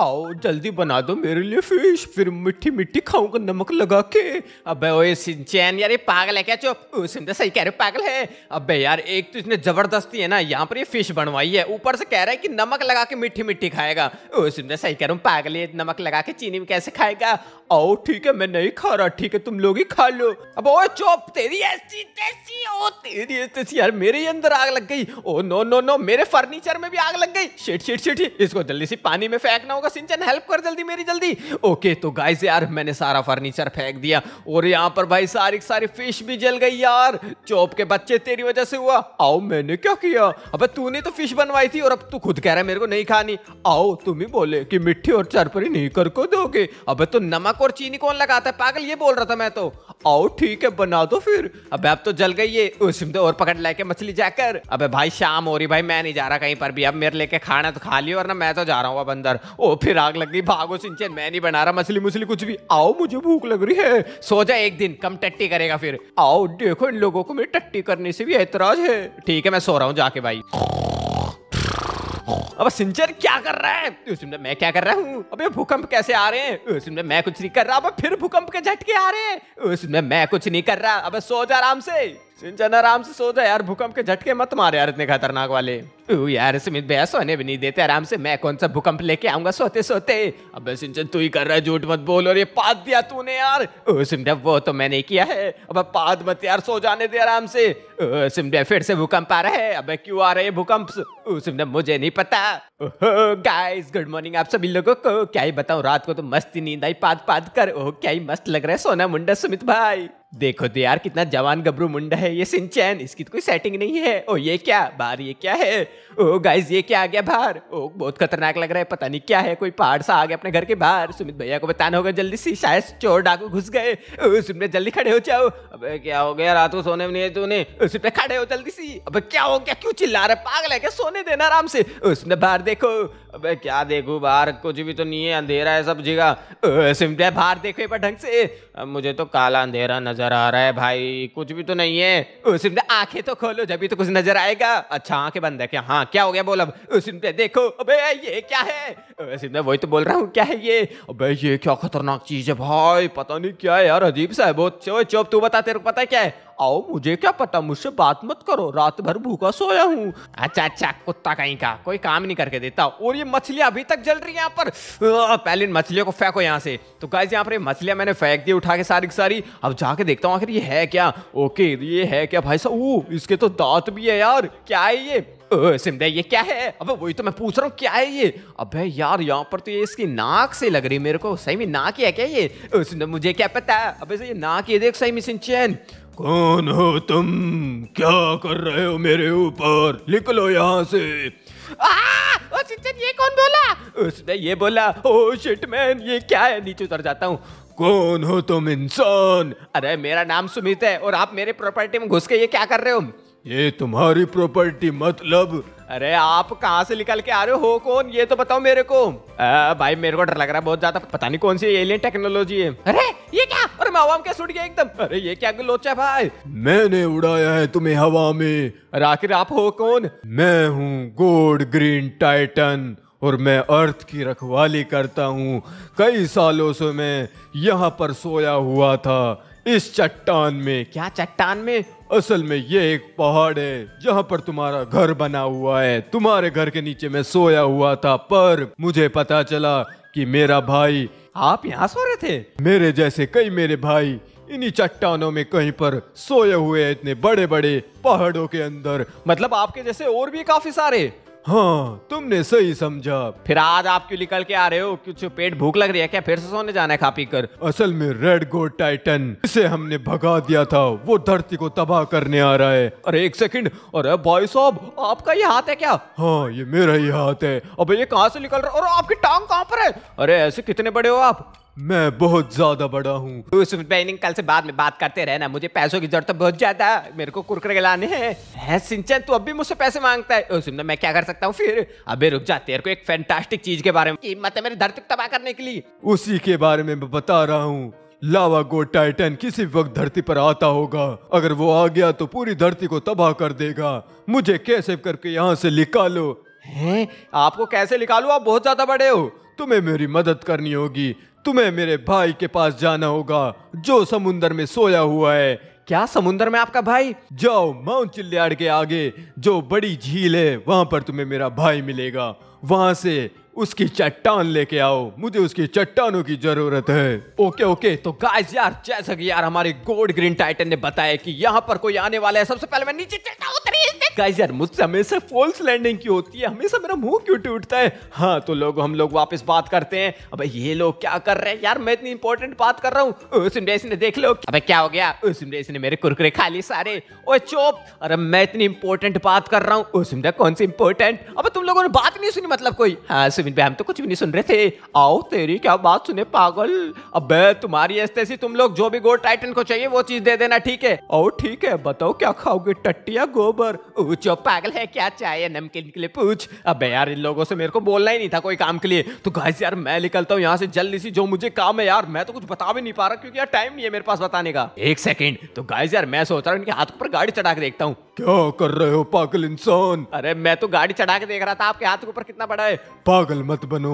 आओ जल्दी बना दो मेरे लिए फिश फिर मिट्टी मिट्टी खाऊंगा नमक लगा के अबे ओए सिंचैन यार ये पागल है क्या चुप सिमदा सही कह रहे हो पागल है अबे यार एक तो इसने जबरदस्ती है ना यहाँ पर ये फिश बनवाई है ऊपर से कह रहा है कि नमक लगा के मिट्टी मिट्टी खाएगा ओ सिमदा सही कह रहा हूँ पागल है नमक लगा के चीनी में कैसे खाएगा आओ ठीक है मैं नहीं खा रहा ठीक है तुम लोग ही खा लो अब ओ चुप तेरी ऐसी तैसी ओ तेरी ऐसी यार मेरे ही अंदर आग लग गई ओ नो नो नो मेरे फर्नीचर में भी आग लग गई शिट शिट शिट इसको जल्दी से पानी में फेंकना होगा होगा सिंचन हेल्प कर जल्दी मेरी जल्दी ओके तो गाइस यार मैंने सारा फर्नीचर फेंक दिया और यहाँ पर भाई सारी सारी फिश भी जल गई यार चौप के बच्चे तेरी वजह से हुआ आओ मैंने क्या किया अब तूने तो फिश बनवाई थी और अब तू खुद कह रहा है मेरे को नहीं खानी आओ तुम ही बोले कि मिट्टी और चरपरी नहीं कर को दोगे अब तो नमक और चीनी कौन लगाता है पागल ये बोल रहा था मैं तो आओ ठीक है बना दो फिर अब अब तो जल गई ये उसमें तो और पकड़ लेके मछली जाकर अबे भाई शाम हो रही भाई मैं नहीं जा रहा कहीं पर भी अब मेरे लेके खाना तो खा लियो और ना मैं तो जा रहा हूँ अब अंदर ओ फिर आग लग गई भागो सिंचन मैं नहीं बना रहा मछली मुछली कुछ भी आओ मुझे भूख लग रही है सो जा एक दिन कम टट्टी करेगा फिर आओ देखो इन लोगों को मेरी टट्टी करने से भी ऐतराज है ठीक है मैं सो रहा हूँ जाके भाई अब सिंचर क्या कर रहा है उसमें मैं क्या कर रहा हूँ अबे भूकंप कैसे आ रहे हैं उसमें मैं कुछ नहीं कर रहा अब फिर भूकंप के झटके आ रहे हैं उसमें मैं कुछ नहीं कर रहा अबे सो जा आराम से सिंचन आराम से सो जा यार भूकंप के झटके मत मार यार इतने खतरनाक वाले यार सुमित भैया सोने भी नहीं देते आराम से मैं कौन सा भूकंप लेके आऊंगा सोते सोते अबे सिंचन तू ही कर रहा है झूठ मत बोल और ये पाद दिया तूने यार सिमडे वो तो मैंने किया है अब पाद मत यार सो जाने दे आराम से सिमडे फिर से भूकंप आ रहा है अब क्यों आ रहे हैं भूकंप सिमडे मुझे नहीं पता गाइस गुड मॉर्निंग आप सभी लोगों को क्या ही बताऊं रात को तो मस्ती नींद आई पाद पाद कर ओह क्या ही मस्त लग रहा है सोना मुंडा सुमित भाई देखो तो यार कितना जवान गबरू मुंडा है ये सिंचैन इसकी तो कोई सेटिंग नहीं है ओ ये क्या बाहर ये क्या है ओ गाइस ये क्या आ गया बाहर ओ बहुत खतरनाक लग रहा है पता नहीं क्या है कोई पहाड़ सा आ गया अपने घर के बाहर सुमित भैया को बताना होगा जल्दी से शायद चोर डाकू घुस गए सुमित जल्दी खड़े हो जाओ अब क्या हो गया रात को सोने में नहीं तूने सुमित खड़े हो जल्दी सी अब क्या हो गया क्यों चिल्ला रहा है पागल है क्या सोने देना आराम से उसने बाहर देखो अबे क्या देखू बाहर कुछ भी तो नहीं है अंधेरा है सब जगह सिमटे बाहर देखो एक बार ढंग से अब मुझे तो काला अंधेरा नजर आ रहा है भाई कुछ भी तो नहीं है सिमटे आंखें तो खोलो जब भी तो कुछ नजर आएगा अच्छा आंखें बंद है क्या हाँ क्या हो गया बोल अब सिमटे देखो अबे ये क्या है सिमटे वही तो बोल रहा हूँ क्या है ये अब ये क्या खतरनाक चीज है भाई पता नहीं क्या है यार अजीब सा है बहुत चुप तू बता तेरे को पता है क्या है आओ मुझे क्या पता मुझसे बात मत करो रात भर भूखा सोया हूँ अच्छा अच्छा कुत्ता कहीं का कोई काम नहीं करके देता और ये मछलियां अभी तक जल रही है यहाँ पर पहले इन मछलियों को फेंको यहाँ से तो गाइज यहाँ पर मछलियां मैंने फेंक दी उठा के सारी की सारी अब जाके देखता हूँ आखिर ये है क्या ओके ये है क्या भाई साहब ओ इसके तो दांत भी है यार क्या है ये सिमदे ये क्या है अबे वही तो मैं पूछ रहा हूँ क्या है ये अबे यार यहाँ पर तो ये इसकी नाक से लग रही है मेरे को सही में नाक ही है क्या ये सिमदे मुझे क्या पता है अबे ये नाक ये देख सही में सिंचैन कौन हो तुम क्या कर रहे हो मेरे ऊपर निकलो यहाँ से सिंचन ये कौन बोला उसने ये बोला ओ शिट मैन ये क्या है नीचे उतर जाता हूँ कौन हो तुम इंसान अरे मेरा नाम सुमित है और आप मेरे प्रॉपर्टी में घुस के ये क्या कर रहे हो ये तुम्हारी प्रॉपर्टी मतलब अरे आप कहाँ से निकल के आ रहे हो कौन ये तो बताओ मेरे को आ, भाई मेरे को डर लग रहा है बहुत ज्यादा पता नहीं कौन सी एलियन टेक्नोलॉजी है अरे ये क्या और मैं हवा में कैसे उड़ गया एकदम अरे ये क्या लोचा भाई मैंने उड़ाया है तुम्हें हवा में अरे आखिर आप हो कौन मैं हूँ गोल्ड ग्रीन टाइटन और मैं अर्थ की रखवाली करता हूँ कई सालों से मैं यहाँ पर सोया हुआ था इस चट्टान में क्या चट्टान में असल में ये एक पहाड़ है जहाँ पर तुम्हारा घर बना हुआ है तुम्हारे घर के नीचे मैं सोया हुआ था पर मुझे पता चला कि मेरा भाई आप यहाँ सो रहे थे मेरे जैसे कई मेरे भाई इन्हीं चट्टानों में कहीं पर सोए हुए इतने बड़े बड़े पहाड़ों के अंदर मतलब आपके जैसे और भी काफी सारे हाँ तुमने सही समझा फिर आज आप क्यों निकल के आ रहे हो कुछ पेट भूख लग रही है क्या फिर से सोने जाना है खा पी कर असल में रेड गोड टाइटन इसे हमने भगा दिया था वो धरती को तबाह करने आ रहा है अरे एक सेकंड अरे भाई साहब आपका ये हाथ है क्या हाँ ये मेरा ही हाथ है अब ये कहाँ से निकल रहा है और आपकी टांग कहाँ पर है अरे ऐसे कितने बड़े हो आप मैं बहुत ज्यादा बड़ा हूँ कल से बाद में बात करते रहे ना मुझे पैसों की जरूरत तो बहुत ज्यादा मेरे को कुरकर गलाने हैं है सिंचन तू अभी मुझसे पैसे मांगता है सुन मैं क्या कर सकता हूँ फिर अबे रुक जा तेरे को एक फैंटास्टिक चीज के बारे में कीमत है मेरी धरती को तबाह करने के लिए उसी के बारे में मैं बता रहा हूँ लावा गो टाइटन किसी वक्त धरती पर आता होगा अगर वो आ गया तो पूरी धरती को तबाह कर देगा मुझे कैसे करके यहाँ से निकालो हैं आपको कैसे निकालो आप बहुत ज्यादा बड़े हो तुम्हें मेरी मदद करनी होगी तुम्हें मेरे भाई के पास जाना होगा जो समुन्दर में सोया हुआ है क्या समुन्दर में आपका भाई जाओ माउंट चिल्लियाड़ के आगे जो बड़ी झील है वहां पर तुम्हें मेरा भाई मिलेगा वहां से उसकी चट्टान लेके आओ मुझे उसकी चट्टानों की जरूरत है ओके ओके तो गाइस यार जैसा कि यार हमारे गोल्ड ग्रीन टाइटन ने बताया कि यहाँ पर कोई आने वाला है सबसे पहले मैं नीचे चट्टान उतरी गाइस यार मुझसे हमेशा फॉल्स लैंडिंग क्यों होती है हमेशा मेरा मुंह क्यों टूटता है हाँ तो लोग हम लोग वापस बात करते हैं अबे ये लोग क्या कर रहे हैं यार मैं इतनी इंपॉर्टेंट बात कर रहा हूँ सिमरेश ने देख लो अबे क्या हो गया सिमरेश ने मेरे कुरकुरे खा लिए सारे ओ चोप अरे मैं इतनी इंपॉर्टेंट बात कर रहा हूँ सिमरा कौन सी इंपॉर्टेंट अब तुम लोगों ने बात नहीं सुनी मतलब कोई हाँ सुमित भाई हम तो कुछ भी नहीं सुन रहे थे आओ तेरी क्या बात सुने पागल अब तुम्हारी ऐसे ऐसी तुम लोग जो भी गोल्ड टाइटन को चाहिए वो चीज दे देना ठीक है ओ ठीक है बताओ क्या खाओगे टट्टिया गोबर पूछ पूछो पागल है क्या चाहिए नमकीन के लिए पूछ अबे यार इन लोगों से मेरे को बोलना ही नहीं था कोई काम के लिए तो गाइस यार मैं निकलता हूँ यहाँ से जल्दी सी जो मुझे काम है यार मैं तो कुछ बता भी नहीं पा रहा क्योंकि यार टाइम नहीं है मेरे पास बताने का एक सेकंड तो गाइस यार मैं सोच रहा हूँ इनके हाथ पर गाड़ी चढ़ा के देखता हूँ क्या कर रहे हो पागल इंसान अरे मैं तो गाड़ी चढ़ा के देख रहा था आपके हाथ के ऊपर कितना बड़ा है पागल मत बनो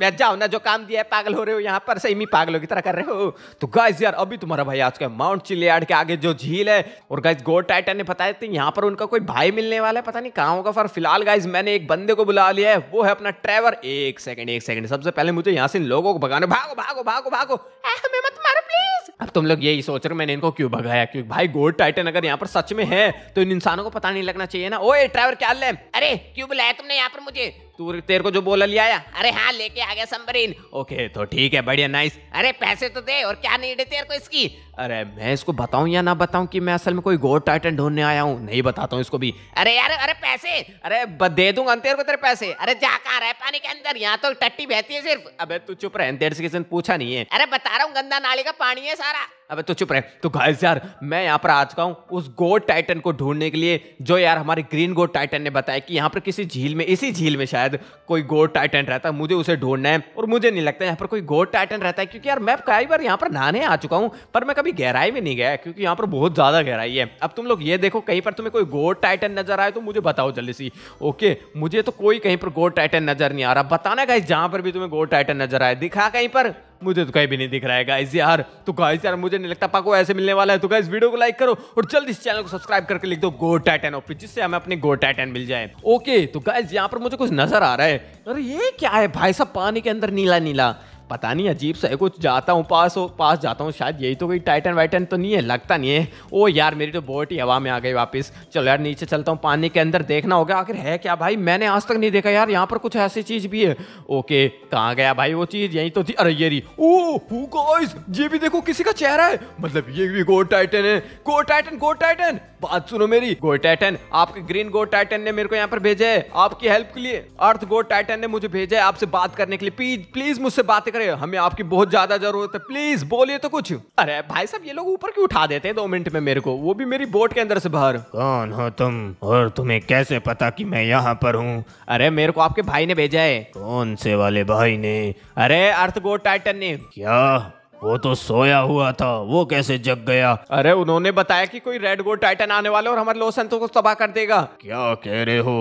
मैं जाओ ना जो काम दिया है पागल हो रहे हो यहाँ पर सही में पागलों की तरह कर रहे हो तो गाइस यार अभी तुम्हारा भाई आज का माउंट चिलियाड के आगे जो झील है और गाइस गोल्ड टाइटन ने बताया थे यहाँ पर उनका कोई भाई मिलने वाला है पता नहीं कहाँ होगा पर फिलहाल गाइज मैंने एक बंदे को बुला लिया है वो है अपना ट्रेवर एक सेकंड एक सेकंड सबसे पहले मुझे यहाँ से लोगों को भगाने भागो भागो भागो भागो हमें मत मारो प्लीज अब तुम लोग यही सोच रहे हो मैंने इनको क्यों भगाया क्योंकि भाई गोल्ड टाइटन अगर यहाँ पर सच में है तो इन इंसानों को पता नहीं लगना चाहिए ना ओए ट्रेवर क्या अरे क्यों बुलाया तुमने यहाँ पर मुझे तू तेरे को जो बोला लिया आया अरे हाँ लेके आ गया संबरीन ओके तो ठीक है बढ़िया नाइस अरे पैसे तो दे और क्या नीड है तेरे को इसकी अरे मैं इसको बताऊं या ना बताऊं कि मैं असल में कोई गोड टाइटन ढूंढने आया हूँ नहीं बताता हूँ इसको भी अरे यार अरे पैसे अरे दे दूंगा तेरे को तेरे पैसे अरे जा कहा रहा है पानी के अंदर यहाँ तो टट्टी बहती है सिर्फ अबे तू चुप रहे तेरे से किसी ने पूछा नहीं है अरे बता रहा हूँ गंदा नाली का पानी है सारा अबे तो चुप रहे तो गाइस यार मैं यहाँ पर आ चुका हूँ उस गोड टाइटन को ढूंढने के लिए जो यार हमारे ग्रीन गोड टाइटन ने बताया कि यहाँ पर किसी झील में इसी झील में शायद कोई गोड टाइटन रहता है मुझे उसे ढूंढना है और मुझे नहीं लगता यहाँ पर कोई गोड टाइटन रहता है क्योंकि यार मैं कई बार यहाँ पर नहाने आ चुका हूँ पर मैं कभी गहराई में नहीं गया क्योंकि यहाँ पर बहुत ज़्यादा गहराई है अब तुम लोग ये देखो कहीं पर तुम्हें कोई गोड टाइटन नजर आए तो मुझे बताओ जल्दी सी ओके मुझे तो कोई कहीं पर गोड टाइटन नजर नहीं आ रहा बताना कहीं जहाँ पर भी तुम्हें गोड टाइटन नजर आए दिखा कहीं पर मुझे तो कहीं भी नहीं दिख रहा है यार तो गाइस यार मुझे नहीं लगता पाको ऐसे मिलने वाला है तो गाइस वीडियो को लाइक करो और जल्दी इस चैनल को सब्सक्राइब करके लिख दो गो टाइटन ऑफ जिससे हमें अपने गो टाइटन मिल जाए ओके तो गाइस यहाँ पर मुझे कुछ नजर आ रहा है अरे ये क्या है भाई साहब पानी के अंदर नीला नीला पता नहीं अजीब सा है कुछ जाता हूँ पास हो पास जाता हूँ शायद यही तो कोई टाइटन वाइटन तो नहीं है लगता नहीं है ओ यार मेरी तो बोट ही हवा में आ गई वापस चलो यार नीचे चलता हूँ पानी के अंदर देखना होगा आखिर है क्या भाई मैंने आज तक नहीं देखा यार यहाँ पर कुछ ऐसी चीज़ भी है ओके कहाँ गया भाई वो चीज़ यही तो थी अरे ये ओ ये भी देखो किसी का चेहरा है मतलब ये भी गो टाइटन है गो टाइटन गो टाइटन बात सुनो मेरी गो टाइटन आपके ग्रीन गो टाइटन ने मेरे को यहाँ पर भेजा है आपकी हेल्प के लिए अर्थ गो टाइटन ने मुझे भेजा है आपसे बात करने के लिए प्लीज प्लीज मुझसे बातें करे हमें आपकी बहुत ज्यादा जरूरत है प्लीज बोलिए तो कुछ अरे भाई साहब ये लोग ऊपर क्यों उठा देते हैं दो मिनट में मेरे को वो भी मेरी बोट के अंदर से बाहर कौन हो तुम और तुम्हें कैसे पता कि मैं यहाँ पर हूँ अरे मेरे को आपके भाई ने भेजा है कौन से वाले भाई ने अरे अर्थ गो टाइटन ने क्या वो तो सोया हुआ था वो कैसे जग गया अरे उन्होंने बताया कि कोई रेड गोल्ड टाइटन आने वाले और हमारे लोसन को तबाह कर देगा क्या कह रहे हो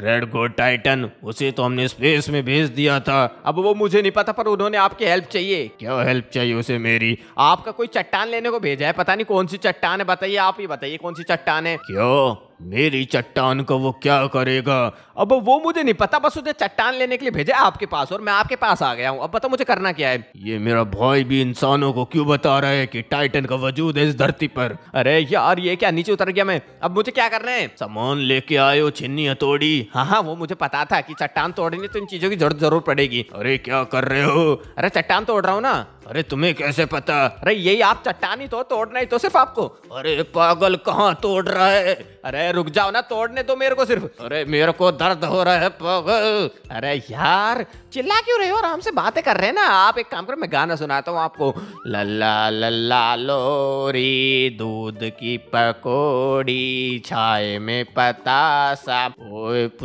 रेड गोल्ड टाइटन उसे तो हमने स्पेस में भेज दिया था अब वो मुझे नहीं पता पर उन्होंने आपकी हेल्प चाहिए क्या हेल्प चाहिए उसे मेरी आपका कोई चट्टान लेने को भेजा है पता नहीं कौन सी चट्टान है बताइए आप ही बताइए कौन सी चट्टान है क्यों मेरी चट्टान को वो क्या करेगा अब वो मुझे नहीं पता बस उसे चट्टान लेने के लिए भेजा आपके पास और मैं आपके पास आ गया हूँ अब बताओ मुझे करना क्या है ये मेरा भाई भी इंसानों को क्यों बता रहा है कि टाइटन का वजूद है इस धरती पर अरे यार ये क्या नीचे उतर गया मैं अब मुझे क्या करना है सामान लेके आयो छिन्नी हथोड़ी हाँ हाँ वो मुझे पता था की चट्टान तोड़नी तो इन चीजों की जरूरत जरूर पड़ेगी अरे क्या कर रहे हो अरे चट्टान तोड़ रहा हूँ ना अरे तुम्हें कैसे पता अरे यही आप चट्टान ही तो तोड़ना ही तो सिर्फ आपको अरे पागल कहाँ तोड़ रहा है अरे रुक जाओ ना तोड़ने तो मेरे को सिर्फ अरे मेरे को दर्द हो रहा है अरे यार चिल्ला क्यों रहे हो आराम से बातें कर रहे हैं ना आप एक काम करो मैं गाना सुनाता हूँ आपको लल्ला लल्ला लोरी दूध की पकोड़ी छाए में पता सा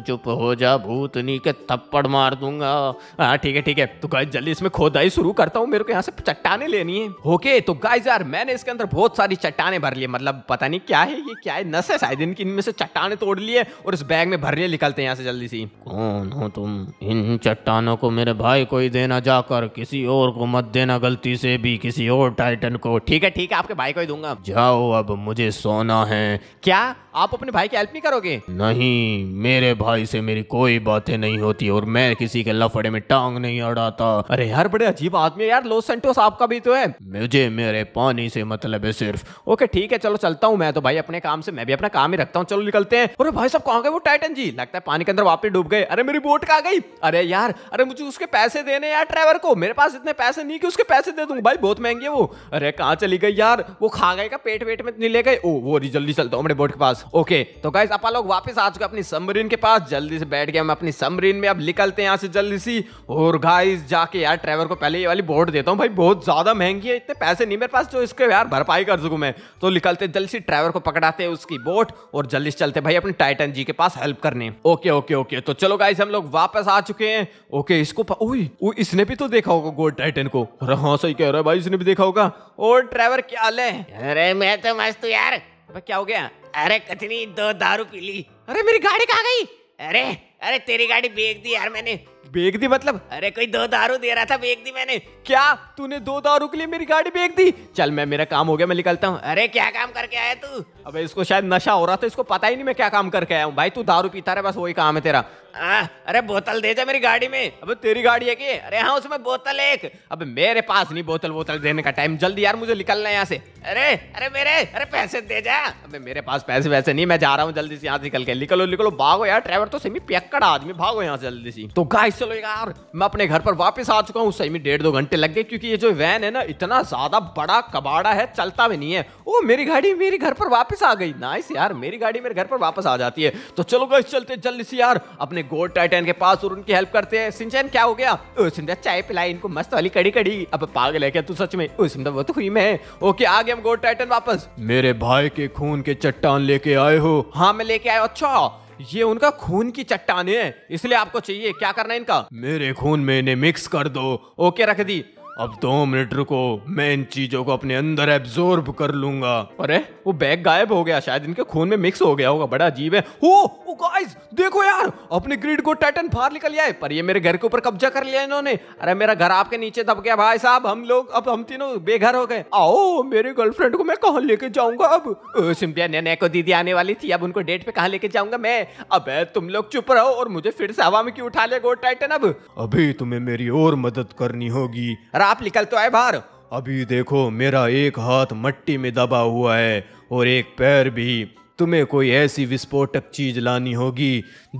चुप हो जा भूतनी के थप्पड़ मार दूंगा हाँ ठीक है ठीक है तो गाय जल्दी इसमें खोदाई शुरू करता हूँ मेरे को यहाँ से चट्टाने लेनी है ओके तो गाय यार मैंने इसके अंदर बहुत सारी चट्टाने भर ली मतलब पता नहीं क्या है ये क्या है नस है शायद इनकी इनमें से चट्टाने तोड़ लिए और इस बैग में भरने निकलते हैं यहाँ से जल्दी सी कौन हो तुम इन चट्टानों को मेरे भाई को ही देना जाकर किसी और को मत देना गलती से भी किसी और टाइटन को ठीक है ठीक है आपके भाई को ही दूंगा जाओ अब मुझे सोना है क्या आप अपने भाई की हेल्प नहीं करोगे नहीं मेरे भाई से मेरी कोई बातें नहीं होती और मैं किसी के लफड़े में टांग नहीं अड़ाता अरे यार बड़े अजीब आदमी है यार लो सेंटोस आपका भी तो है मुझे मेरे पानी से मतलब है सिर्फ ओके ठीक है चलो चलता हूँ मैं तो भाई अपने काम से मैं भी अपना काम ही रखता हूँ हूँ चलो निकलते हैं अरे भाई साहब कहाँ गए वो टाइटन जी लगता है पानी के अंदर वापस डूब गए अरे मेरी बोट कहा गई अरे यार अरे मुझे उसके पैसे देने यार ड्राइवर को मेरे पास इतने पैसे नहीं कि उसके पैसे दे दूंगा भाई बहुत महंगी है वो अरे कहाँ चली गई यार वो खा गए का पेट वेट में ले गए ओ वो जल्दी चलता हूँ मेरे बोट के पास ओके तो गाइस आप लोग वापस आ चुके अपनी समरीन के पास जल्दी से बैठ गया हम अपनी समरीन में अब निकलते हैं यहाँ से जल्दी सी और गाइस जाके यार ड्राइवर को पहले ये वाली बोट देता हूँ भाई बहुत ज्यादा महंगी है इतने पैसे नहीं मेरे पास जो इसके यार भरपाई कर सकूँ मैं तो निकलते जल्दी से ड्राइवर को पकड़ाते हैं उसकी बोट और जल्दी से चलते भाई अपने टाइटन जी के पास हेल्प करने ओके ओके ओके तो चलो गाइस हम लोग वापस आ चुके हैं ओके इसको ओई, ओई, इसने भी तो देखा होगा गोल्ड टाइटन को अरे हाँ सही कह रहा है भाई इसने भी देखा होगा और ड्राइवर क्या हाल है अरे मैं तो मस्त हूँ यार क्या हो गया अरे कतनी दो दारू पी ली अरे मेरी गाड़ी कहाँ गई अरे अरे तेरी गाड़ी बेच दी यार मैंने बेच दी मतलब अरे कोई दो दारू दे रहा था बेच दी मैंने क्या तूने दो दारू के लिए मेरी गाड़ी बेच दी चल मैं मेरा काम हो गया मैं निकलता हूँ अरे क्या काम करके आया तू अबे इसको शायद नशा हो रहा था इसको पता ही नहीं मैं क्या काम करके आया हूँ भाई तू दारू पीता रहा बस वही काम है तेरा आ, अरे बोतल दे जा मेरी गाड़ी में अबे तेरी गाड़ी है कि अरे हाँ उसमें बोतल एक अबे मेरे पास नहीं बोतल बोतल देने का टाइम जल्दी यार मुझे निकलना है यहाँ से अरे अरे मेरे अरे पैसे दे जा अबे मेरे पास पैसे वैसे नहीं मैं जा रहा हूँ जल्दी से यहाँ से निकल के निकलो निकलो भागो यार ड्राइवर तो सेमी पैकड़ आदमी भागो यहाँ से जल्दी से तो गाइस चलो यार मैं अपने घर पर वापस आ चुका हूँ सही में डेढ़ दो घंटे लग गए क्योंकि ये जो वैन है ना इतना ज्यादा बड़ा कबाड़ा है चलता भी नहीं है ओ मेरी गाड़ी मेरे घर पर वापस आ गई नाइस यार मेरी गाड़ी मेरे घर पर वापस आ जाती है तो चलो गई चलते जल्दी से यार अपने गोल्ड टाइटन के पास और उनकी हेल्प करते हैं सिंचन क्या हो गया सिंचन चाय पिलाई इनको मस्त वाली कड़ी कड़ी अब पागल है क्या तू सच में ओ वो तो हुई मैं ओके आ गए हम गोल्ड टाइटन वापस मेरे भाई के खून के चट्टान लेके आए हो हाँ मैं लेके आया अच्छा ये उनका खून की चट्टाने हैं इसलिए आपको चाहिए क्या करना है इनका मेरे खून में इन्हें मिक्स कर दो ओके रख दी अब दो तो मिनट रुको मैं इन चीजों को अपने अंदर एब्जॉर्ब कर लूंगा अरे वो बैग गायब हो गया शायद इनके खून में मिक्स हो गया होगा बड़ा अजीब है ओ, ओ गाइस देखो यार अपने ग्रिड को टाइटन फार निकल लिया है पर ये मेरे घर के ऊपर कब्जा कर लिया इन्होंने अरे मेरा घर आपके नीचे दब गया भाई साहब हम लोग अब हम तीनों बेघर हो गए आओ मेरे गर्लफ्रेंड को मैं कहा लेके जाऊंगा अब सिंपिया ने को दीदी आने वाली थी अब उनको डेट पे कहा लेके जाऊंगा मैं अब तुम लोग चुप रहो और मुझे फिर से हवा में क्यों उठा ले गो टाइटन अब अभी तुम्हें मेरी और मदद करनी होगी आप निकल तो आए बाहर अभी देखो मेरा एक हाथ मट्टी में दबा हुआ है और एक पैर भी तुम्हें कोई ऐसी विस्फोटक चीज लानी होगी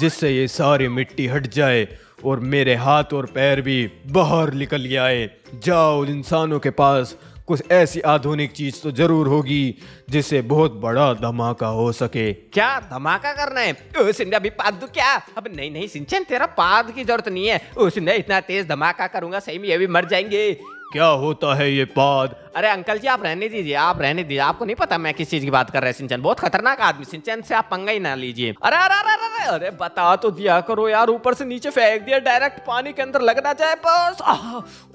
जिससे ये सारी मिट्टी हट जाए और मेरे हाथ और पैर भी बाहर निकल जाए जाओ इंसानों के पास कुछ ऐसी आधुनिक चीज तो जरूर होगी जिससे बहुत बड़ा धमाका हो सके क्या धमाका करना है ओ सिंधा भी पाद क्या अब नहीं नहीं सिंचन तेरा पाद की जरूरत नहीं है ओ सिंधा इतना तेज धमाका करूंगा सही में ये भी मर जाएंगे क्या होता है ये पाद अरे अंकल जी आप रहने दीजिए आप रहने दीजिए आपको नहीं पता मैं किस चीज की बात कर रहा है सिंचन बहुत खतरनाक आदमी सिंचन से आप पंगा ही ना लीजिए अरे अरे अरे अरे अरे बता तो दिया करो यार ऊपर से नीचे फेंक दिया डायरेक्ट पानी के अंदर लगना चाहे बस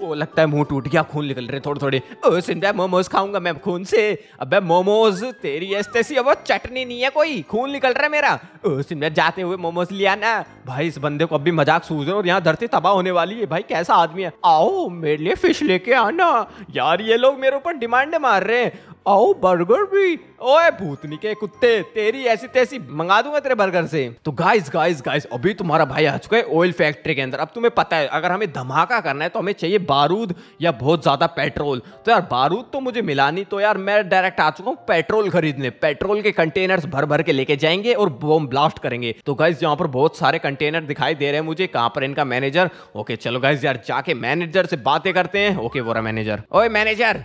वो लगता है मुंह टूट गया खून निकल रहे थोड़े थोड़े ओ सिंचन मोमोज खाऊंगा मैं खून से अब मोमोज तेरी ऐसी अब चटनी नहीं है कोई खून निकल रहा है मेरा ओ जाते हुए मोमोज लिया ना भाई इस बंदे को अभी मजाक सूझ रहे और यहाँ धरती तबाह होने वाली है भाई कैसा आदमी है आओ मेरे लिए फिश लेके आना यार ये लोग मेरे मेरे ऊपर डिमांड मार रहे हैं आओ बर्गर भी ओए भूतनी के कुत्ते तेरी ऐसी तैसी मंगा दूंगा तेरे बर्गर से तो गाइस गाइस गाइस अभी तुम्हारा भाई आ चुका है ऑयल फैक्ट्री के अंदर अब तुम्हें पता है अगर हमें धमाका करना है तो हमें चाहिए बारूद या बहुत ज्यादा पेट्रोल तो यार बारूद तो मुझे मिला नहीं तो यार मैं डायरेक्ट आ चुका हूँ पेट्रोल खरीदने पेट्रोल के कंटेनर्स भर भर के लेके जाएंगे और बॉम ब्लास्ट करेंगे तो गाइज यहाँ पर बहुत सारे कंटेनर दिखाई दे रहे हैं मुझे कहाँ पर इनका मैनेजर ओके चलो गाइज यार जाके मैनेजर से बातें करते हैं ओके वो रहा मैनेजर ओए मैनेजर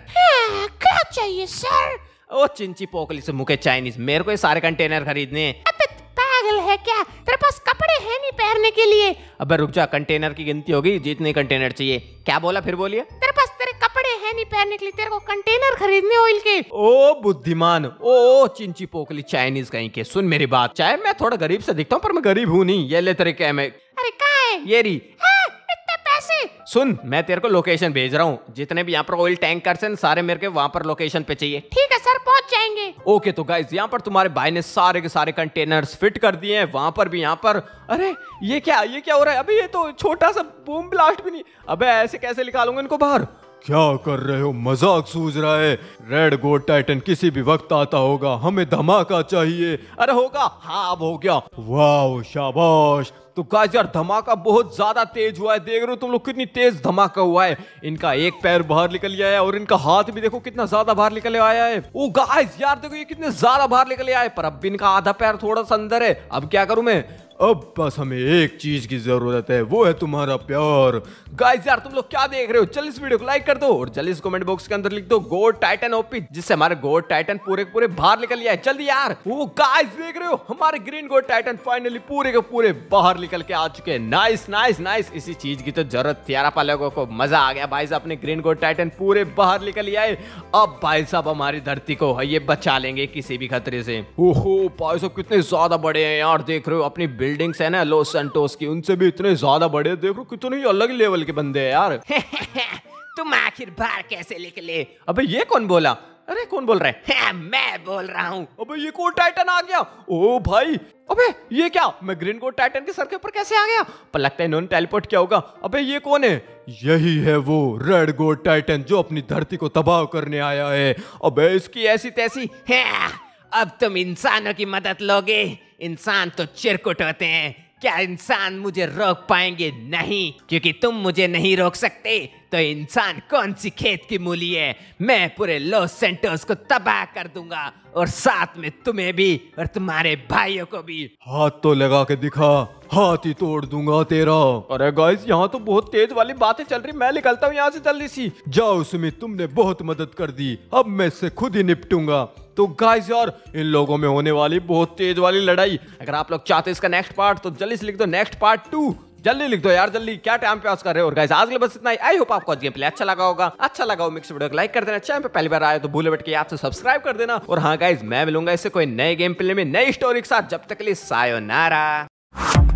क्या चाहिए सर ओ चिंची पोकली से मुके चाइनीज मेरे को ये सारे कंटेनर खरीदने अबे तो पागल है क्या तेरे पास कपड़े हैं नहीं पहनने के लिए अबे रुक जा कंटेनर की गिनती होगी जितने कंटेनर चाहिए क्या बोला फिर बोलिए तेरे पास तेरे कपड़े हैं नहीं पहनने के लिए तेरे को कंटेनर खरीदने ऑयल के ओ बुद्धिमान ओ चिंची पोकली चाइनीज कहीं के सुन मेरी बात चाहे मैं थोड़ा गरीब से दिखता हूँ पर मैं गरीब हूँ नहीं ये ले तेरे कैमे अरे का ये री है? हाँ? सुन मैं तेरे को लोकेशन भेज रहा हूँ जितने भी यहाँ पर ऑयल टैंकर हैं सारे मेरे के वहाँ पर लोकेशन पे चाहिए ठीक है सर पहुंच जाएंगे ओके तो गाइज यहाँ पर तुम्हारे भाई ने सारे के सारे कंटेनर्स फिट कर दिए हैं वहाँ पर भी यहाँ पर अरे ये क्या ये क्या हो रहा है अभी ये तो छोटा सा बूम ब्लास्ट भी नहीं अब ऐसे कैसे निकालूंगा इनको बाहर क्या कर रहे हो मजाक सूझ रहा है रेड गोड टाइटन किसी भी वक्त आता होगा हमें धमाका चाहिए अरे होगा हाँ अब हो गया वाह शाबाश तो गाइस यार धमाका बहुत ज्यादा तेज हुआ है देख रहे हो तुम लोग कितनी तेज धमाका हुआ है इनका एक पैर बाहर निकल गया है और इनका हाथ भी देखो कितना ज्यादा बाहर निकल आया है ओ गाइस यार देखो ये कितने ज्यादा बाहर निकल आया है पर अब भी इनका आधा पैर थोड़ा सा अंदर है अब क्या करूं मैं अब बस हमें एक चीज की जरूरत है वो है तुम्हारा प्यार गाइस यार तुम लोग क्या देख रहे हो चल इस वीडियो को लाइक कर दो और जल्दी इस कमेंट बॉक्स के अंदर लिख दो गोड टाइटन ओपी जिससे हमारे गोड टाइटन पूरे पूरे बाहर निकल गया है जल्दी यार वो गाइस देख रहे हो हमारे ग्रीन गोड टाइटन फाइनली पूरे के पूरे बाहर निकल के आ चुके हैं नाइस नाइस नाइस इसी चीज की तो जरूरत थी यार लोगों को मजा आ गया भाई साहब अपने ग्रीन गोड टाइटन पूरे बाहर निकल लिया है अब भाई साहब हमारी धरती को ये बचा लेंगे किसी भी खतरे से ओहो भाई साहब कितने ज्यादा बड़े हैं यार देख रहे हो अपनी बिल्डिंग्स है ना लोस सेंटोस की उनसे भी इतने ज्यादा बड़े देख लो कितने ही अलग लेवल के बंदे हैं यार तुम आखिर बार कैसे लिख ले अबे ये कौन बोला अरे कौन बोल रहा है हाँ, मैं बोल रहा हूँ अबे ये कोट टाइटन आ गया ओ भाई अबे ये क्या मैं ग्रीन कोट टाइटन के सर के ऊपर कैसे आ गया पर लगता है इन्होंने टेलीपोर्ट किया होगा अबे ये कौन है यही है वो रेड गोट टाइटन जो अपनी धरती को तबाह करने आया है अबे इसकी ऐसी तैसी है हाँ, अब तुम इंसानों की मदद लोगे इंसान तो चिरकुट होते हैं क्या इंसान मुझे रोक पाएंगे नहीं क्योंकि तुम मुझे नहीं रोक सकते तो इंसान कौन सी खेत की मूली है मैं पूरे लॉस सेंटर्स को तबाह कर दूंगा और साथ में तुम्हें भी और तुम्हारे भाइयों को भी हाथ तो लगा के दिखा हाथ ही तोड़ दूंगा तेरा अरे गाइस यहाँ तो बहुत तेज वाली बातें चल रही मैं निकलता हूँ यहाँ से जल्दी सी जाओ सुमित तुमने बहुत मदद कर दी अब मैं इससे खुद ही निपटूंगा तो गाइस यार इन लोगों में होने वाली बहुत तेज वाली लड़ाई अगर आप लोग चाहते इसका नेक्स्ट पार्ट तो जल्दी से लिख दो नेक्स्ट पार्ट टू जल्दी लिख दो यार जल्दी क्या टाइम पास कर रहे हो और गाइस आज के लिए बस इतना ही आई होप आपको आज गेम प्ले अच्छा लगा होगा अच्छा लगा हो मिक्स वीडियो को लाइक कर देना चैनल पे पहली बार आए तो भूले बैठ के आपसे सब्सक्राइब कर देना और हाँ गाइज मैं मिलूंगा इससे कोई नए गेम प्ले में नई स्टोरी के साथ जब तक के लिए सायो नारा